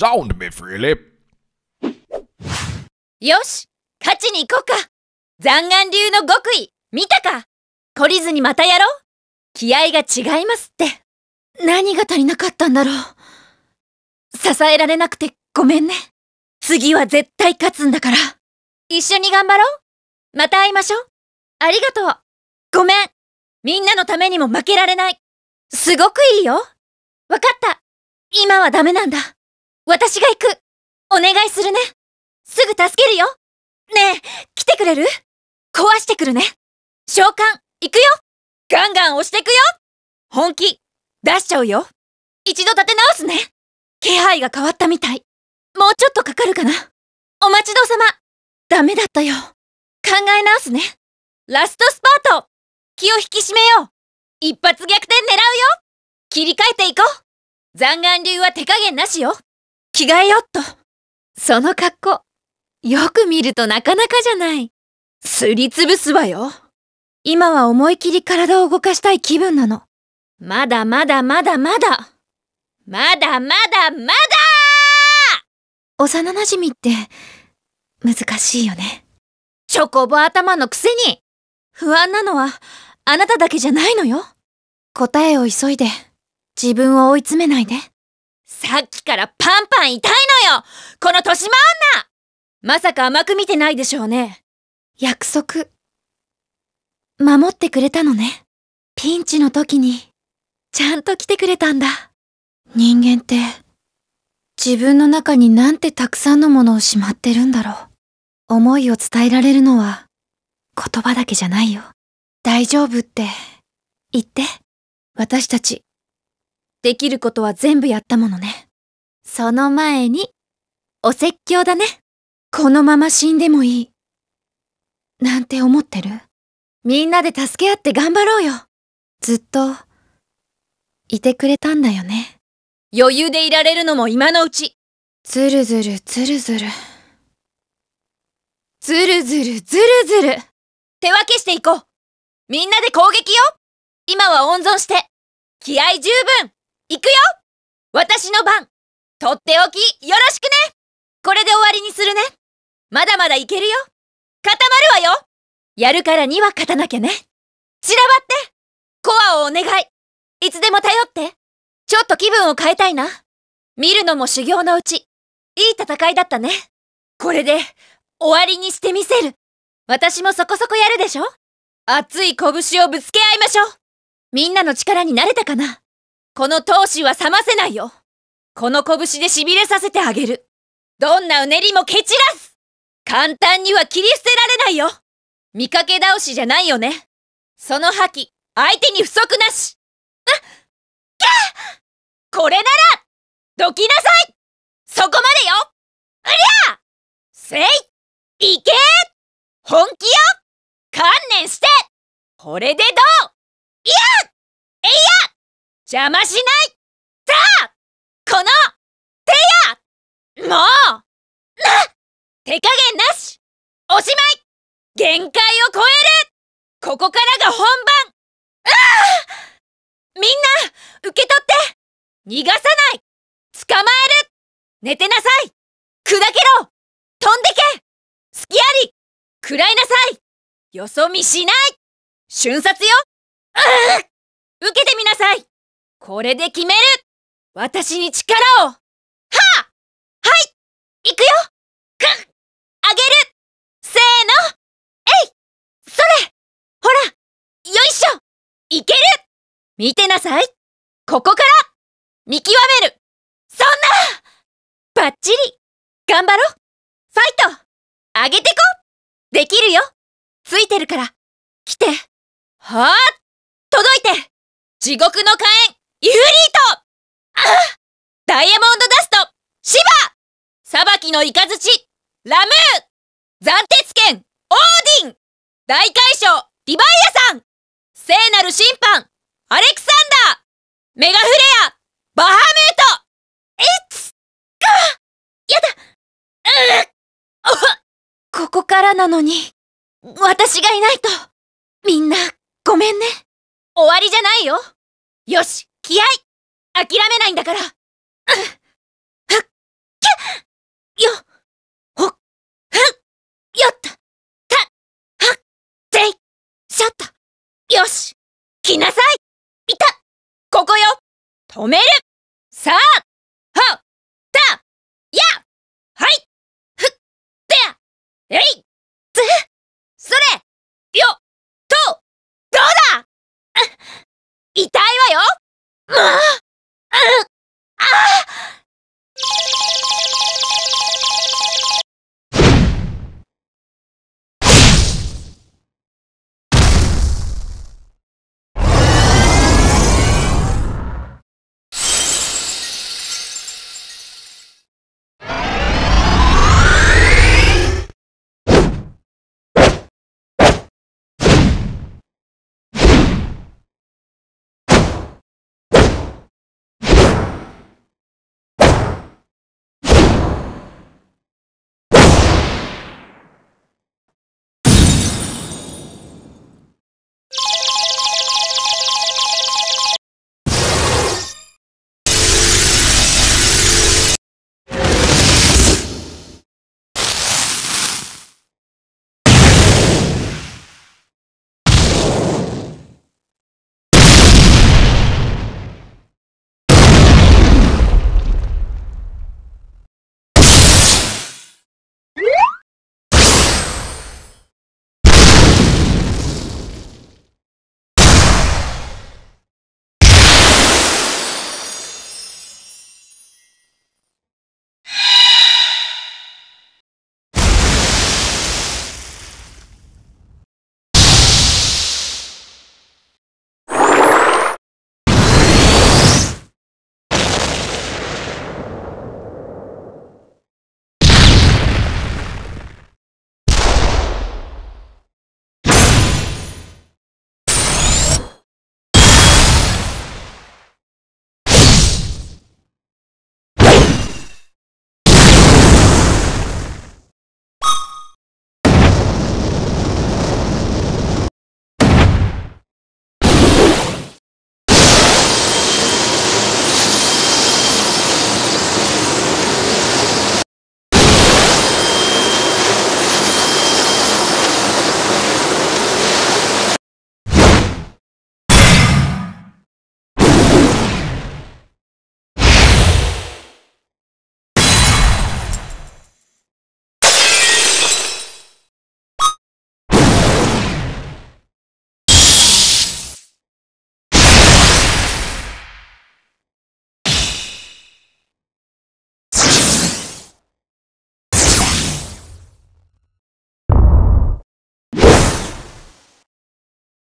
Sound me, Philip! よし勝ちに行こうか残眼流の極意見たか懲りずにまたやろう気合が違いますって何が足りなかったんだろう支えられなくてごめんね次は絶対勝つんだから一緒に頑張ろうまた会いましょうありがとうごめんみんなのためにも負けられないすごくいいよわかった今はダメなんだ私が行くお願いするねすぐ助けるよねえ、来てくれる壊してくるね召喚、行くよガンガン押してくよ本気、出しちゃうよ一度立て直すね気配が変わったみたい。もうちょっとかかるかなお待ちどうさまダメだったよ。考え直すね。ラストスパート気を引き締めよう一発逆転狙うよ切り替えていこう残眼流は手加減なしよ着替えよっと。その格好、よく見るとなかなかじゃない。すりつぶすわよ。今は思い切り体を動かしたい気分なの。まだまだまだまだ。まだまだまだ幼馴染って難しいよね。チョコボ頭のくせに不安なのはあなただけじゃないのよ。答えを急いで自分を追い詰めないで。さっきからパンパン痛いのよこの年ま女まさか甘く見てないでしょうね。約束、守ってくれたのね。ピンチの時に、ちゃんと来てくれたんだ。人間って、自分の中になんてたくさんのものをしまってるんだろう。思いを伝えられるのは、言葉だけじゃないよ。大丈夫って、言って。私たち、できることは全部やったものね。その前に、お説教だね。このまま死んでもいい。なんて思ってるみんなで助け合って頑張ろうよ。ずっと、いてくれたんだよね。余裕でいられるのも今のうち。ずるずるずるずる。ずるずるずるずる。手分けしていこう。みんなで攻撃よ今は温存して。気合十分行くよ私の番とっておきよろしくねこれで終わりにするねまだまだいけるよ固まるわよやるからには勝たなきゃね散らばってコアをお願いいつでも頼ってちょっと気分を変えたいな見るのも修行のうちいい戦いだったねこれで終わりにしてみせる私もそこそこやるでしょ熱い拳をぶつけ合いましょうみんなの力になれたかなこの闘志は冷ませないよこの拳で痺れさせてあげるどんなうねりも蹴散らす簡単には切り捨てられないよ見かけ倒しじゃないよねその覇気相手に不足なしあっこれならどきなさいそこまでようりゃせいいけ本気よ観念してこれでどう邪魔しないさあこの手やもうな手加減なしおしまい限界を超えるここからが本番あみんな受け取って逃がさない捕まえる寝てなさい砕けろ飛んでけ隙あり食らいなさいよそ見しない瞬殺よ、うん、受けてみなさいこれで決める私に力をはあはい行くよくんあげるせーのえいそれほらよいしょいける見てなさいここから見極めるそんなバッチリ頑張ろファイトあげてこできるよついてるから来てはあ届いて地獄の火炎ユーリートあダイヤモンドダストシバ裁きのイカズチラムー暫鉄剣オーディン大解消リィバイアさん聖なる審判アレクサンダーメガフレアバハムートえツ、かやだうっここからなのに私がいないとみんなごめんね終わりじゃないよよし気合諦めないんだからふっっよほっふよっとたはっぜいしょっとよし来なさいいたここよ止めるさあほたやはいふっでえいずそれ